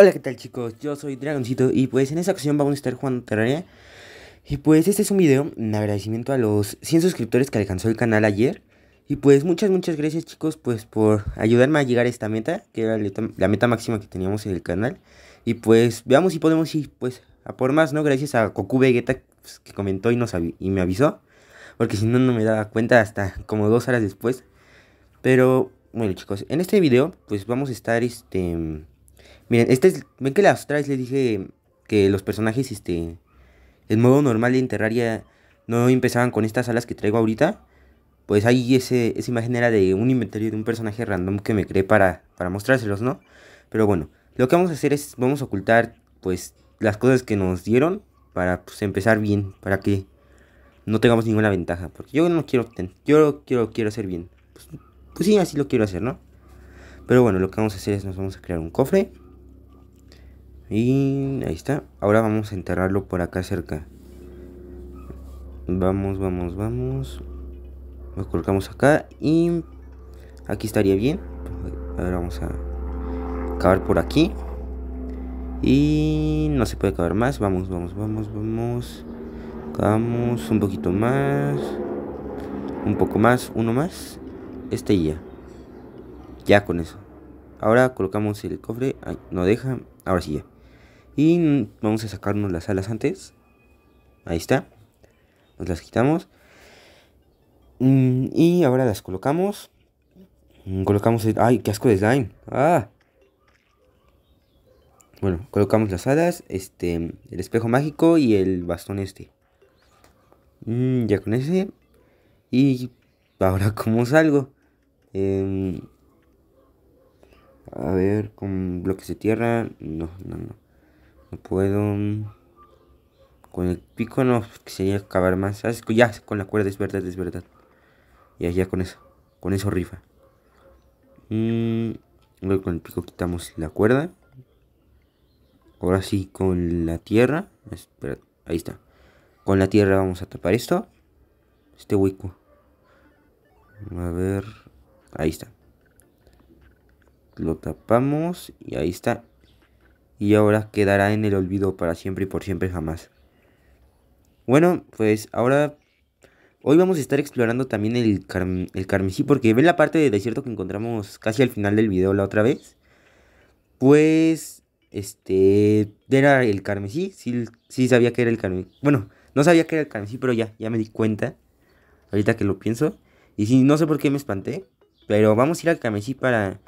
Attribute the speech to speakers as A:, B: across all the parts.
A: Hola, ¿qué tal chicos? Yo soy Dragoncito y pues en esta ocasión vamos a estar jugando Terraria. Y pues este es un video en agradecimiento a los 100 suscriptores que alcanzó el canal ayer. Y pues muchas, muchas gracias chicos pues por ayudarme a llegar a esta meta, que era la meta máxima que teníamos en el canal. Y pues veamos si podemos ir pues a por más, ¿no? Gracias a Goku Vegeta pues, que comentó y, nos y me avisó. Porque si no, no me daba cuenta hasta como dos horas después. Pero bueno chicos, en este video pues vamos a estar este Miren, este es, ven que las otras les dije que los personajes, este, en modo normal de Terraria no empezaban con estas alas que traigo ahorita. Pues ahí ese, esa imagen era de un inventario de un personaje random que me creé para, mostrárselos, ¿no? Pero bueno, lo que vamos a hacer es, vamos a ocultar, pues, las cosas que nos dieron para, pues, empezar bien, para que no tengamos ninguna ventaja. Porque yo no quiero, ten, yo quiero, quiero hacer bien. pues, pues sí, así lo quiero hacer, ¿no? Pero bueno, lo que vamos a hacer es, nos vamos a crear un cofre. Y ahí está. Ahora vamos a enterrarlo por acá cerca. Vamos, vamos, vamos. Lo colocamos acá y aquí estaría bien. Ahora vamos a cavar por aquí. Y no se puede cavar más. Vamos, vamos, vamos, vamos. Cavamos un poquito más. Un poco más, uno más. Este ya. Ya con eso. Ahora colocamos el cofre. no deja. Ahora sí ya. Y vamos a sacarnos las alas antes. Ahí está. Nos las quitamos. Mm, y ahora las colocamos. Mm, colocamos... El... ¡Ay, qué asco de slime! ¡Ah! Bueno, colocamos las alas, este, el espejo mágico y el bastón este. Mm, ya con ese. Y ahora, ¿cómo salgo? Em, a ver, con bloques de tierra. No, no, no. No puedo. Mm, con el pico no, sería acabar más. Ah, ya, con la cuerda, es verdad, es verdad. y allá con eso. Con eso rifa. Mm, luego con el pico quitamos la cuerda. Ahora sí, con la tierra. Espera, ahí está. Con la tierra vamos a tapar esto. Este hueco. A ver. Ahí está. Lo tapamos y ahí está y ahora quedará en el olvido para siempre y por siempre jamás. Bueno, pues ahora hoy vamos a estar explorando también el, el carmesí porque ven la parte de desierto que encontramos casi al final del video la otra vez. Pues este era el carmesí, sí, sí sabía que era el carmesí. Bueno, no sabía que era el carmesí, pero ya ya me di cuenta ahorita que lo pienso. Y sí, no sé por qué me espanté, pero vamos a ir al carmesí para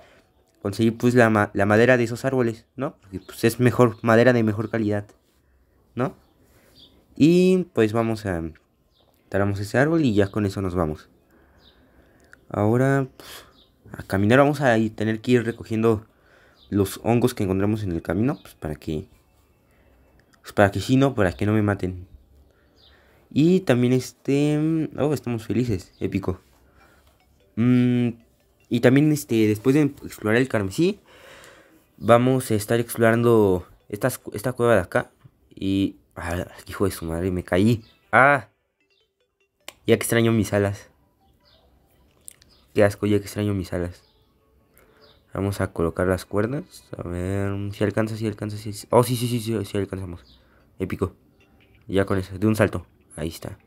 A: conseguir pues la, madera de esos árboles, ¿no? Porque pues es mejor, madera de mejor calidad, ¿no? Y pues vamos a... Taramos ese árbol y ya con eso nos vamos. Ahora pues, a caminar vamos a tener que ir recogiendo los hongos que encontramos en el camino, pues para que... Pues para que si no, para que no me maten. Y también este... Mm, oh, estamos felices, épico. Mmm... Y también este, después de explorar el carmesí, vamos a estar explorando esta, esta cueva de acá. Y... Ah, hijo de su madre, me caí. Ah. Ya que extraño mis alas. Qué asco, ya que extraño mis alas. Vamos a colocar las cuerdas. A ver si alcanza, si alcanza, si... Oh, sí, sí, sí, sí, sí alcanzamos. Épico. Ya con eso, de un salto. Ahí está.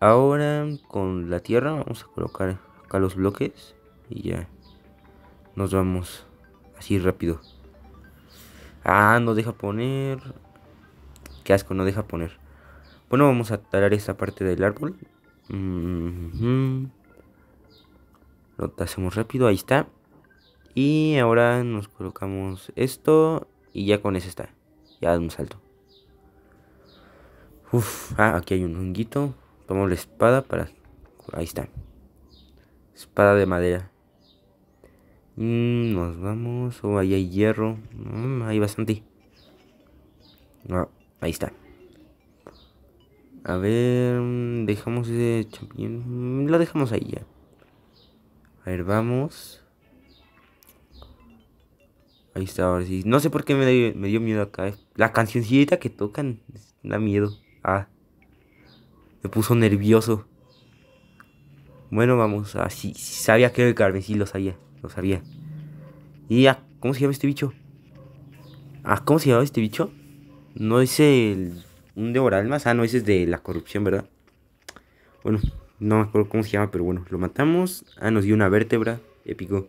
A: Ahora con la tierra vamos a colocar acá los bloques. Y ya. Nos vamos. Así rápido. Ah, no deja poner. Qué asco, no deja poner. Bueno, vamos a talar esta parte del árbol. Lo hacemos rápido, ahí está. Y ahora nos colocamos esto y ya con eso está. Ya da un salto. Uf, ah, aquí hay un honguito. Tomo la espada para... Ahí está. Espada de madera. Mm, nos vamos. O oh, ahí hay hierro. Mm, hay bastante. No, ah, ahí está. A ver, mm, dejamos ese champiñón. Lo dejamos ahí ya. A ver, vamos. Ahí está, ahora sí. No sé por qué me dio, miedo acá. La cancioncita que tocan da miedo. Ah. Me puso nervioso. Bueno, vamos. Así. Ah, sabía que el carmesí lo sabía lo sabía. Y ya, ah, ¿cómo se llama este bicho? Ah, ¿cómo se llama este bicho? No es el. Un más. Ah, no, ese es de la corrupción, ¿verdad? Bueno, no me acuerdo cómo se llama, pero bueno, lo matamos. Ah, nos dio una vértebra. Épico.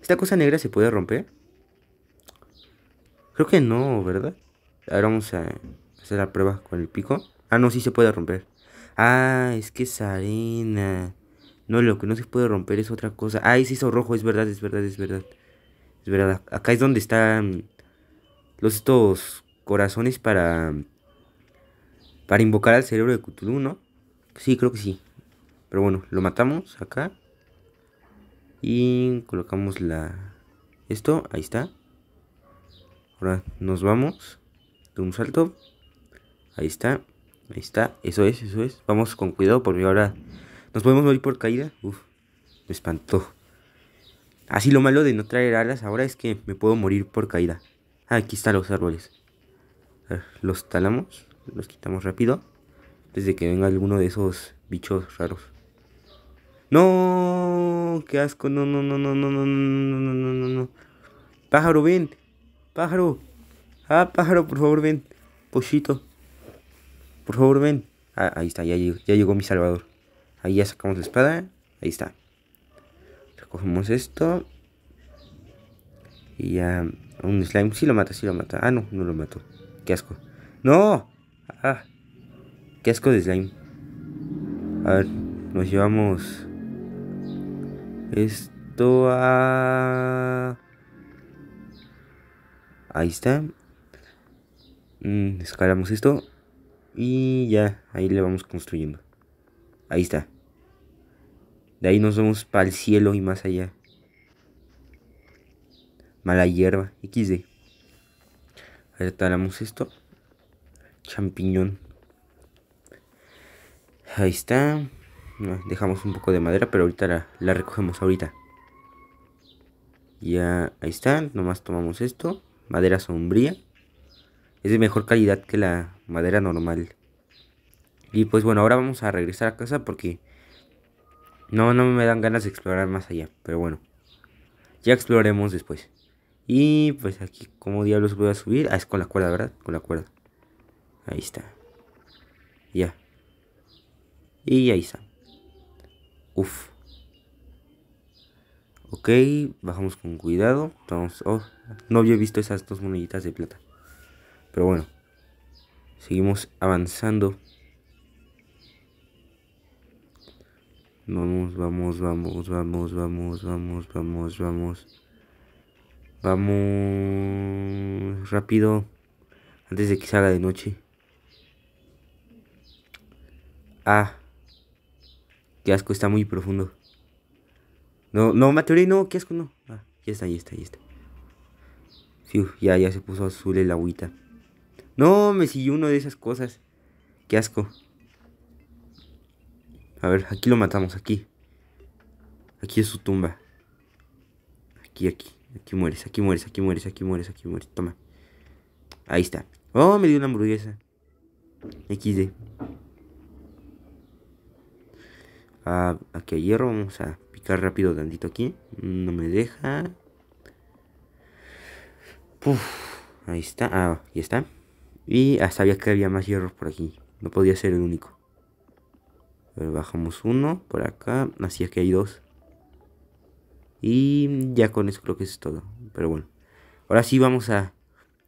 A: ¿Esta cosa negra se puede romper? Creo que no, ¿verdad? Ahora vamos a hacer la prueba con el pico. Ah, no, sí se puede romper. Ah, es que es arena. No, lo que no se puede romper es otra cosa. Ah, es eso rojo, es verdad, es verdad, es verdad. Es verdad, acá es donde están los estos corazones para para invocar al cerebro de Cthulhu, ¿no? Sí, creo que sí. Pero bueno, lo matamos acá. Y colocamos la esto, ahí está. Ahora nos vamos de un salto. Ahí está. Ahí está, eso es, eso es. Vamos con cuidado porque ahora ¿Nos podemos morir por caída? Uf, me espantó. Así lo malo de no traer alas ahora es que me puedo morir por caída. aquí están los árboles. los talamos, los quitamos rápido. Desde que venga alguno de esos bichos raros. No, qué asco, no, no, no, no, no, no, no, no, no, no, no. no! Pájaro, ven. Pájaro. Ah, pájaro, por favor, ven. Pochito Por favor, ven. Ah, ahí está, ya llegó mi salvador. Ahí ya sacamos la espada. Ahí está. Recogemos esto. Y ya... Un slime. Sí lo mata, sí lo mata. Ah, no, no lo mató. Qué asco. ¡No! Ah. qué asco de slime. A ver, nos llevamos... Esto a... Ahí está. Descargamos mm, esto. Y ya, ahí le vamos construyendo. Ahí está. De ahí nos vamos para el cielo y más allá. Mala hierba, XD. A talamos esto. Champiñón. Ahí está. Ah, dejamos un poco de madera, pero ahorita la, la recogemos ahorita. Ya, ahí está. Nomás tomamos esto. Madera sombría. Es de mejor calidad que la madera normal. Y pues bueno, ahora vamos a regresar a casa porque no, no me dan ganas de explorar más allá, pero bueno. Ya exploremos después. Y pues aquí, ¿cómo diablos voy a subir? Ah, es con la cuerda, ¿verdad? Con la cuerda. Ahí está. Ya. Y ahí está. Uf. Ok, bajamos con cuidado. Oh, no había visto esas dos moneditas de plata. Pero bueno. Seguimos avanzando. Vamos, vamos, vamos, vamos, vamos, vamos, vamos, vamos. Vamos rápido. Antes de que salga de noche. Ah. Qué asco, está muy profundo. No, no, Mateori, no, qué asco, no. Ah, ya está, ya está, ya está. ya, ya se puso azul el agüita. No, me siguió uno de esas cosas. Qué asco. A ver, aquí lo matamos, aquí. Aquí es su tumba. Aquí, aquí. Aquí mueres, aquí mueres, aquí mueres, aquí mueres, aquí mueres. Toma. Ahí está. Oh, me dio una hamburguesa. XD. Ah, aquí hay hierro. Vamos a picar rápido tantito aquí. No me deja. Puf. Ahí está. Ah, ahí está. Y hasta había que había más hierro por aquí. No podía ser el único bajamos uno por acá. Así que hay dos. Y ya con eso creo que es todo. Pero bueno. Ahora sí vamos a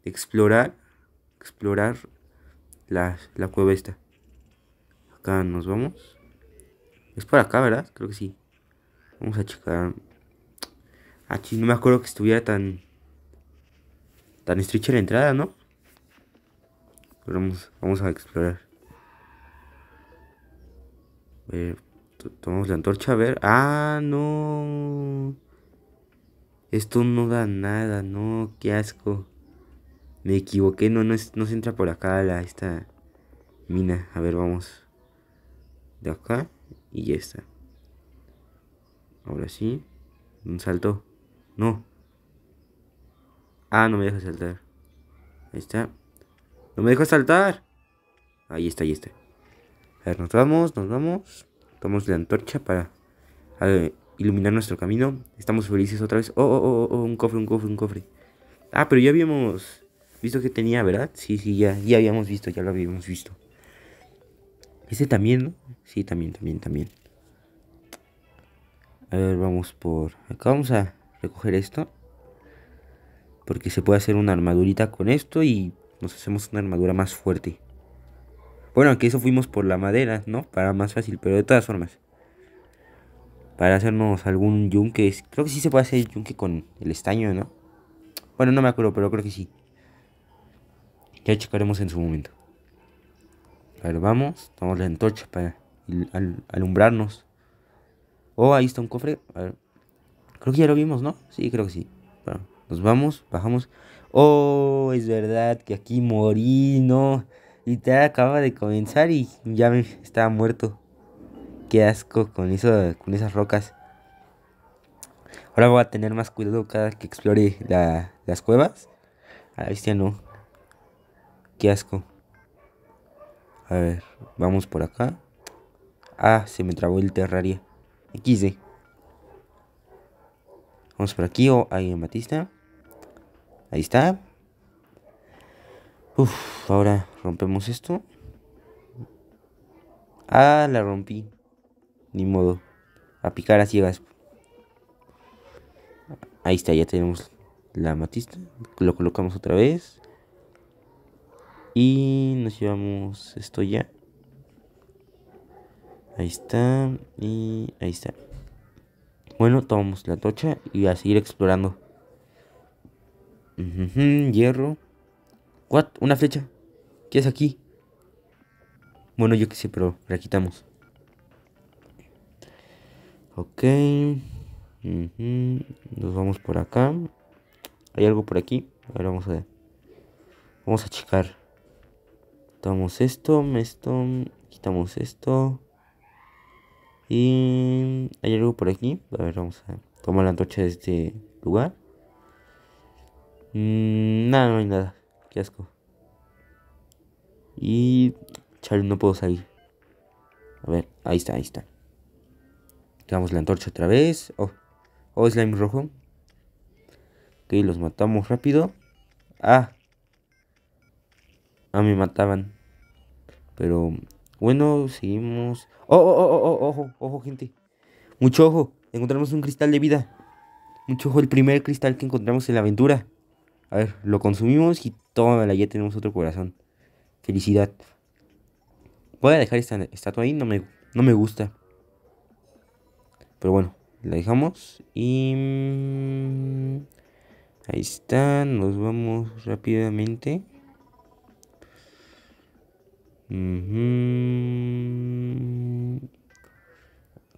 A: explorar. Explorar la, cueva esta. Acá nos vamos. Es por acá, ¿verdad? Creo que sí. Vamos a checar. Ah, no me acuerdo que estuviera tan... Tan estrecha la entrada, ¿no? Pero vamos, vamos a explorar. Eh, tomamos la antorcha, a ver. ¡Ah, no! Esto no da nada, no, qué asco. Me equivoqué, no, no, no se entra por acá la, esta mina. A ver, vamos. De acá y ya está. Ahora sí. Un salto. No. Ah, no me deja saltar. Ahí está. No me deja saltar. Ahí está, ahí está. A ver, nos vamos, nos vamos. Tomamos la antorcha para iluminar nuestro camino. Estamos felices otra vez. Oh, oh, oh, oh, un cofre, un cofre, un cofre. Ah, pero ya habíamos visto que tenía, ¿verdad? Sí, sí, ya, ya habíamos visto, ya lo habíamos visto. ¿Ese también, ¿no? Sí, también, también, también. A ver, vamos por... Acá vamos a recoger esto. Porque se puede hacer una armadurita con esto y nos hacemos una armadura más fuerte. Bueno, aunque eso fuimos por la madera, ¿no? Para más fácil, pero de todas formas. Para hacernos algún yunque. Creo que sí se puede hacer yunque con el estaño, ¿no? Bueno, no me acuerdo, pero creo que sí. Ya checaremos en su momento. A ver, vamos. Tomamos la antorcha para alumbrarnos. Oh, ahí está un cofre. A ver. Creo que ya lo vimos, ¿no? Sí, creo que sí. nos vamos, bajamos. Oh, es verdad que aquí morí, ¿no? Y te acaba de comenzar y ya estaba muerto. Qué asco con, eso, con esas rocas. Ahora voy a tener más cuidado cada que explore las cuevas. A está no. Qué asco. A ver, vamos por acá. Ah, se me trabó el terraria. XD. Vamos por aquí o oh, ahí en Batista. Ahí está. Uf, ahora rompemos esto. Ah, la rompí. Ni modo. A picar a ciegas. Ahí está, ya tenemos la matista. Lo colocamos otra vez. Y nos llevamos esto ya. Ahí está. Y ahí está. Bueno, tomamos la tocha y a seguir explorando. hierro. ¿What? ¿Una flecha? ¿Qué es aquí? Bueno, yo qué sé, pero la quitamos. Ok. Nos vamos por acá. Hay algo por aquí. A ver, vamos a... Vamos a checar. Quitamos esto, esto. Quitamos esto. Y... Hay algo por aquí. A ver, vamos a tomar la antorcha de este lugar. Mm, nada, no hay nada. Qué asco. Y... Charlie no puedo salir. A ver, ahí está, ahí está. Damos la antorcha otra vez. Oh, oh slime rojo. Ok, los matamos rápido. Ah. Ah, me mataban. Pero bueno, seguimos. Oh, oh, oh, oh, ojo, ojo, gente. Mucho ojo. Encontramos un cristal de vida. Mucho ojo, el primer cristal que encontramos en la aventura. A ver, lo consumimos y la ya tenemos otro corazón. Felicidad. Voy a dejar esta estatua ahí, no me, no me gusta. Pero bueno, la dejamos y... Mm, ahí está, nos vamos rápidamente.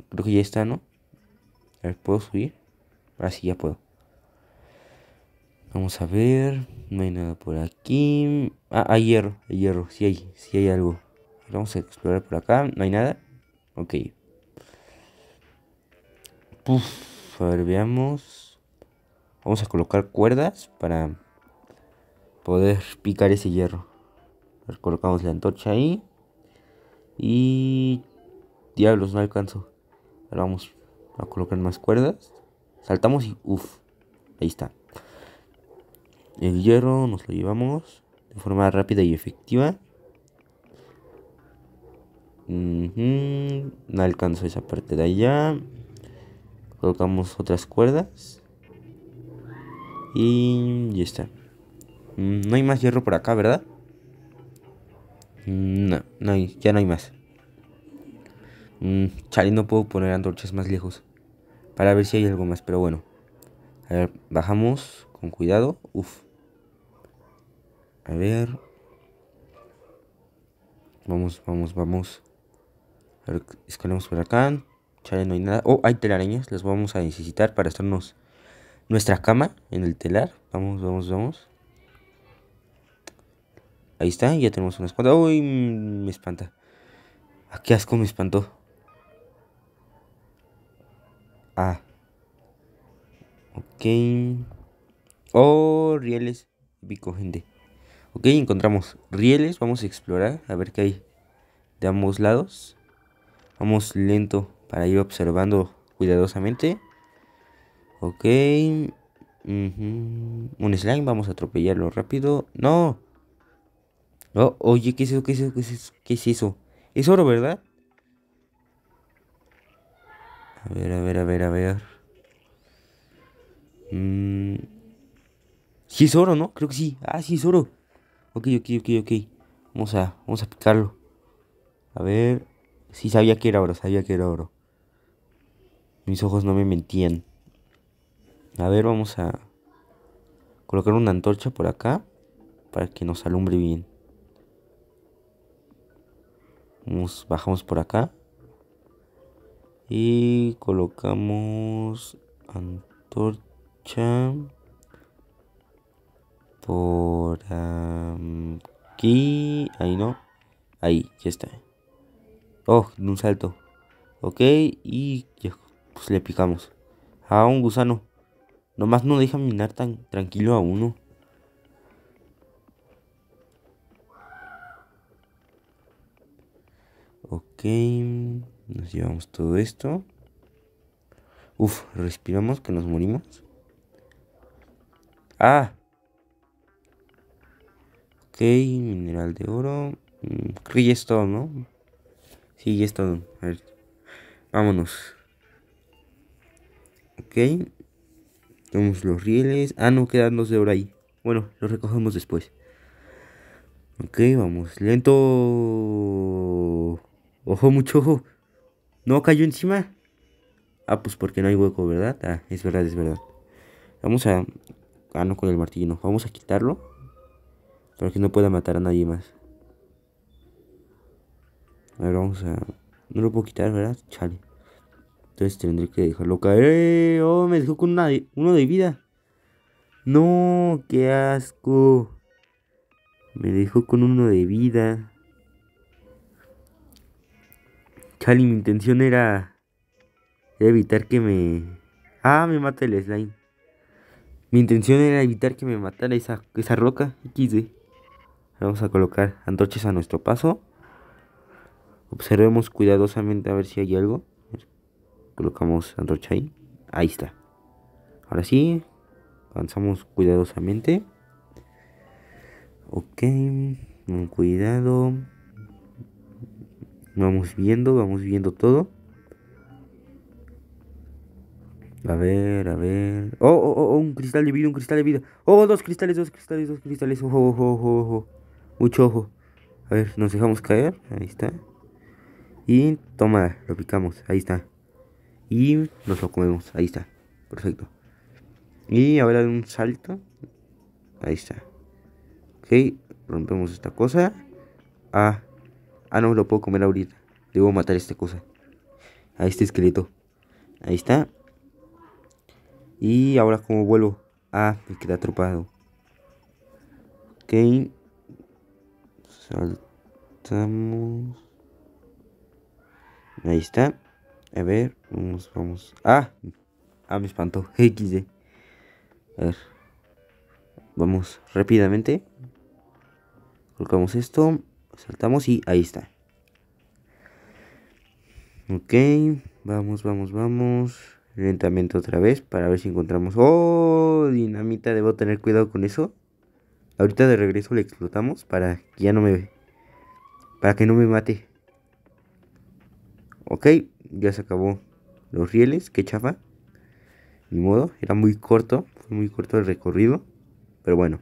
A: Creo que ya está, ¿no? A ver, ¿puedo subir? Ahora sí, ya puedo. Vamos a ver. No hay nada por aquí. Ah, hay hierro. Hay hierro. Si hay. si hay algo. Vamos a explorar por acá. No hay nada. Ok. Puff, a ver, veamos. Vamos a colocar cuerdas para poder picar ese hierro. A ver, colocamos la antorcha ahí. Y... Diablos, no alcanzo. Ahora vamos a colocar más cuerdas. Saltamos y... Uf. Ahí está. El hierro nos lo llevamos de forma rápida y efectiva. No alcanzo esa parte de allá. Colocamos otras cuerdas. Y ya está. Mm, no hay más hierro por acá, ¿verdad? Mm, no, ya no hay más. Mm, no puedo poner antorchas más lejos. Para ver si hay algo más, pero bueno. A ver, bajamos cuidado. Uf. A ver. Vamos, vamos, vamos. A escalemos por acá. Chale, no hay nada. Oh, hay telarañas. Las vamos a necesitar para hacernos nuestra cama en el telar. Vamos, vamos, vamos. Ahí está, ya tenemos una espada Uy, me espanta. ¿A ah, qué asco me espantó? Ah. Ok. Oh, rieles. Pico, gente. Ok, encontramos rieles. Vamos a explorar. A ver qué hay de ambos lados. Vamos lento para ir observando cuidadosamente. Ok. Un slime. Vamos a atropellarlo rápido. No. Oh, oye, ¿qué es eso? ¿Qué es eso? ¿Qué es eso? ¿Qué es eso? Es oro, ¿verdad? A ver, a ver, a ver, a ver. Mmm. Sí es oro, ¿no? Creo que sí. Ah, sí es oro. Ok, ok, ok, ok. Vamos a, vamos a picarlo. A ver. Sí sabía que era oro, sabía que era oro. Mis ojos no me mentían. A ver, vamos a colocar una antorcha por acá para que nos alumbre bien. Vamos, bajamos por acá. Y colocamos antorcha. Por aquí. Ahí no. Ahí, ya está. Oh, de un salto. Ok, y ya, pues le picamos. A ah, un gusano. Nomás no deja minar tan tranquilo a uno. Ok, nos llevamos todo esto. Uf, respiramos que nos morimos. Ah, Ok, mineral de oro. Mm, creo que ya es todo, ¿no? Sí, ya es todo. A ver. Vámonos. Ok. Tenemos los rieles. Ah, no, quedan dos de oro ahí. Bueno, lo recogemos después. Ok, vamos. Lento. Ojo, mucho ojo. No cayó encima. Ah, pues porque no hay hueco, ¿verdad? Ah, es verdad, es verdad. Vamos a... Ah, no, con el martillo Vamos a quitarlo para que no pueda matar a nadie más. A ver, vamos a... No lo puedo quitar, ¿verdad? Chale. Entonces tendré que dejarlo caer. ¡Eh, ¡Oh! Me dejó con uno de vida. ¡No! ¡Qué asco! Me dejó con uno de vida. Chale, mi intención era... era evitar que me... ¡Ah! Me mata el slime. Mi intención era evitar que me matara esa, esa roca. quise? Vamos a colocar antorchas a nuestro paso. Observemos cuidadosamente a ver si hay algo. Colocamos antorcha ahí. Ahí está. Ahora sí, avanzamos cuidadosamente. Ok, con cuidado. Vamos viendo, vamos viendo todo. A ver, a ver. Oh, oh, oh, oh, un cristal de vida, un cristal de vida. Oh, dos cristales, dos cristales, dos cristales. Oh, oh, oh, oh. oh. Mucho ojo. A ver, nos dejamos caer. Ahí está. Y toma, lo picamos. Ahí está. Y nos lo comemos. Ahí está. Perfecto. Y ahora un salto. Ahí está. Ok, rompemos esta cosa. Ah, ah, no lo puedo comer ahorita. Debo matar esta cosa. A este esqueleto. Ahí está. Y ahora como vuelvo. Ah, me queda atropado Ok. Saltamos. Ahí está. A ver, vamos, vamos. ¡Ah! Ah, me espantó. XD. A ver. Vamos rápidamente. Colocamos esto. Saltamos y ahí está. Ok. Vamos, vamos, vamos. Lentamente otra vez para ver si encontramos... ¡Oh! Dinamita, debo tener cuidado con eso. Ahorita de regreso le explotamos para que ya no me... Para que no me mate. Ok, ya se acabó los rieles, qué chafa. Ni modo, era muy corto, fue muy corto el recorrido. Pero bueno.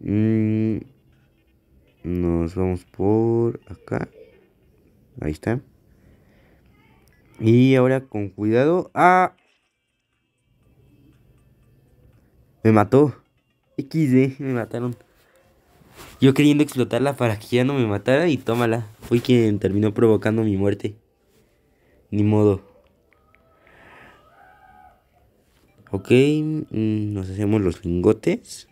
A: Mm, nos vamos por acá. Ahí está. Y ahora con cuidado. ¡Ah! Me mató. XD, me mataron. Yo queriendo explotarla para que ya no me matara y tómala. Fui quien terminó provocando mi muerte. Ni modo. Ok, mm, nos hacemos los lingotes.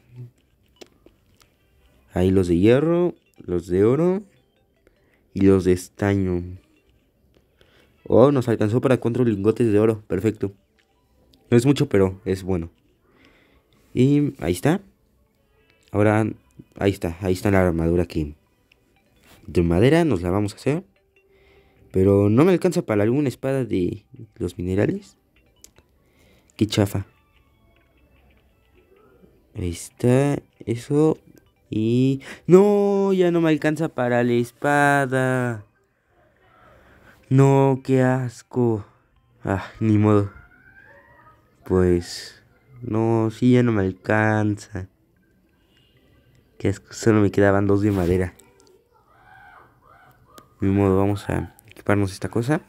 A: Ahí los de hierro, los de oro y los de estaño. Oh, nos alcanzó para cuatro lingotes de oro. Perfecto. No es mucho, pero es bueno. Y ahí está. Ahora, ahí está, ahí está la armadura aquí. De madera nos la vamos a hacer. Pero no me alcanza para alguna espada de los minerales. Qué chafa. Ahí está, eso. Y... No, ya no me alcanza para la espada. No, qué asco. Ah, ni modo. Pues... No, sí, ya no me alcanza. Que solo me quedaban dos de madera. De modo, vamos a equiparnos esta cosa.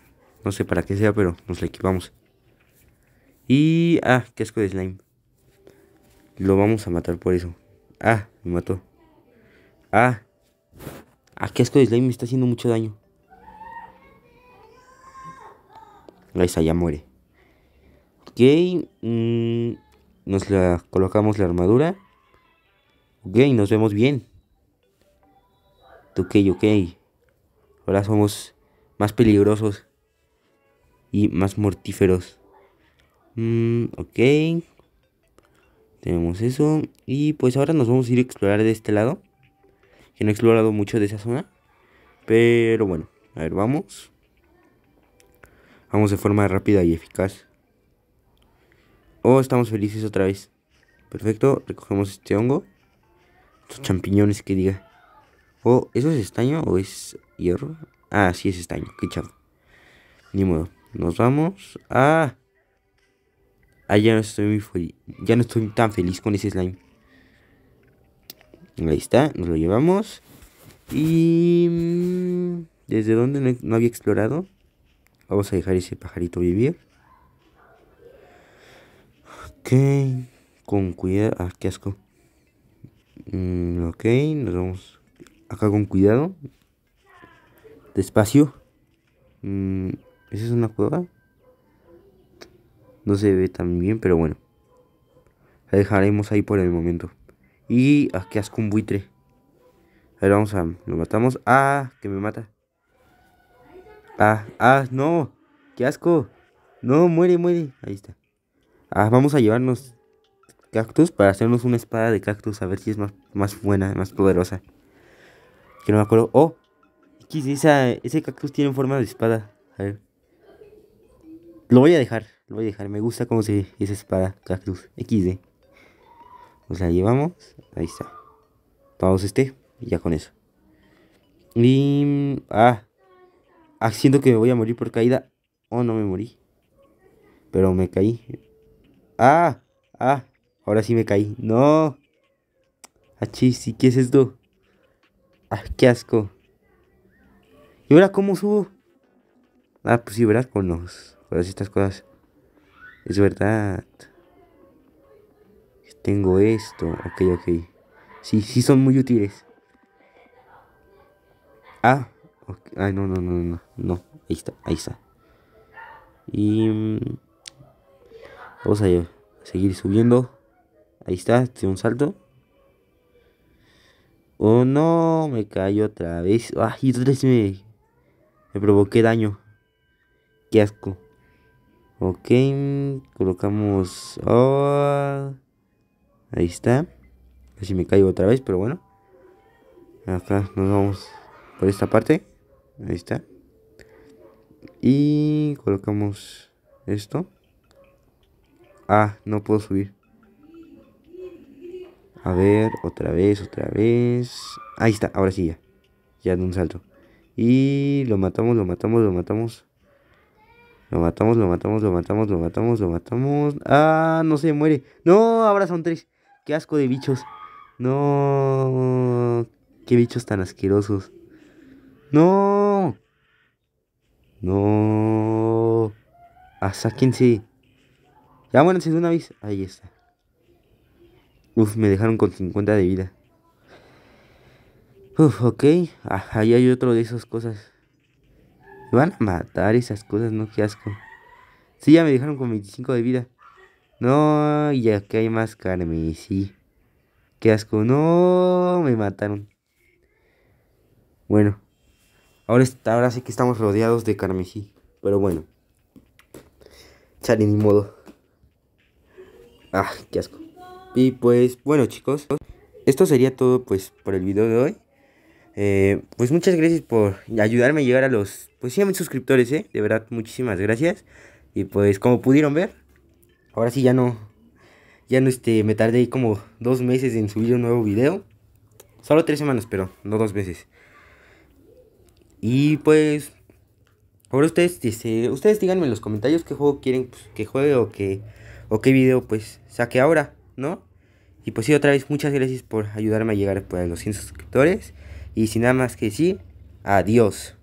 A: No sé para qué sea, pero nos la equipamos. Y... Ah, casco de slime. Lo vamos a matar por eso. Ah, me mató. Ah. Ah, casco de slime me está haciendo mucho daño. Ahí está, ya muere. Ok. Mm, nos la colocamos la armadura. Ok, nos vemos bien. Ok, ok. Ahora somos más peligrosos y más mortíferos. Mm, ok. Tenemos eso. Y pues ahora nos vamos a ir a explorar de este lado. Que no he explorado mucho de esa zona. Pero bueno, a ver, vamos. Vamos de forma rápida y eficaz. Oh, estamos felices otra vez. Perfecto, recogemos este hongo. Los champiñones que diga. Oh, ¿eso es estaño o es hierro? Ah, sí es estaño, qué chavo. Ni modo. Nos vamos Ah, ya no estoy muy feliz. Ya no estoy tan feliz con ese slime. Ahí está, nos lo llevamos. Y... Mm, ¿Desde dónde no, no había explorado? Vamos a dejar ese pajarito vivir. Ok. Con cuidado. Ah, qué asco. Mm, ok, nos vamos acá con cuidado. Despacio. Mm, ¿Esa es una cueva? No se ve tan bien, pero bueno. La dejaremos ahí por el momento. Y aquí ah, asco un buitre. Ahora vamos a... Lo matamos. ¡Ah! Que me mata. ¡Ah! ¡Ah! ¡No! ¡Qué asco! ¡No! ¡Muere, muere! Ahí está. Ah, vamos a llevarnos cactus para hacernos una espada de cactus. A ver si es más, buena, más poderosa. Que no me acuerdo. Oh, ese cactus tiene forma de espada. A ver. Lo voy a dejar. Lo voy a dejar. Me gusta cómo se esa espada. Cactus. XD. Nos la llevamos. Ahí está. Tomamos este. Y ya con eso. Y. Ah. ah. Siento que me voy a morir por caída. Oh, no me morí. Pero me caí. Ah. Ah. Ahora sí me caí. ¡No! Achis, sí qué es esto? ¡Ah, qué asco! ¿Y ahora cómo subo? Ah, pues sí, ¿verdad? Con los... Con estas cosas. Es verdad. Tengo esto. Ok, ok. Sí, sí son muy útiles. Ah. Ay, no, no, no, no. No. Ahí está, ahí está. Y... Mm, vamos a seguir subiendo. Ahí está, tiene un salto. Oh no, me cayó otra vez. Ah, y otra vez me, provoqué daño. Qué asco. Ok, colocamos. Oh, ahí está. si me caigo otra vez, pero bueno. Acá nos vamos por esta parte. Ahí está. Y colocamos esto. Ah, no puedo subir. A ver, otra vez, otra vez. Ahí está, ahora sí ya. Ya de un salto. Y lo matamos, lo matamos, lo matamos. Lo matamos, lo matamos, lo matamos, lo matamos, lo matamos. Ah, no se muere. No, ahora son tres. Qué asco de bichos. No. Qué bichos tan asquerosos. No. No. Ah, sáquense. Ya muérense de una vez. Ahí está. Uf, me dejaron con 50 de vida. Uf, ok. Ah, ahí hay otro de esas cosas. Me van a matar esas cosas, ¿no? Qué asco. Sí, ya me dejaron con 25 de vida. No, y aquí hay más carmesí Qué asco. No, me mataron. Bueno. Ahora, está, ahora sí que estamos rodeados de carmesí. Pero bueno. Chale, ni modo. Ah, qué asco. Y pues bueno chicos, esto sería todo pues por el video de hoy. Eh, pues muchas gracias por ayudarme a llegar a los pues 100 suscriptores, ¿eh? De verdad, muchísimas gracias. Y pues como pudieron ver, ahora sí ya no, ya no este, me tardé como dos meses en subir un nuevo video. Solo tres semanas, pero no dos veces. Y pues, ahora ustedes, este, ustedes díganme en los comentarios qué juego quieren pues, que juegue o que, o qué video pues saque ahora. ¿no? Y pues sí, otra vez muchas gracias por ayudarme a llegar pues, a los 100 suscriptores. Y sin nada más que sí adiós.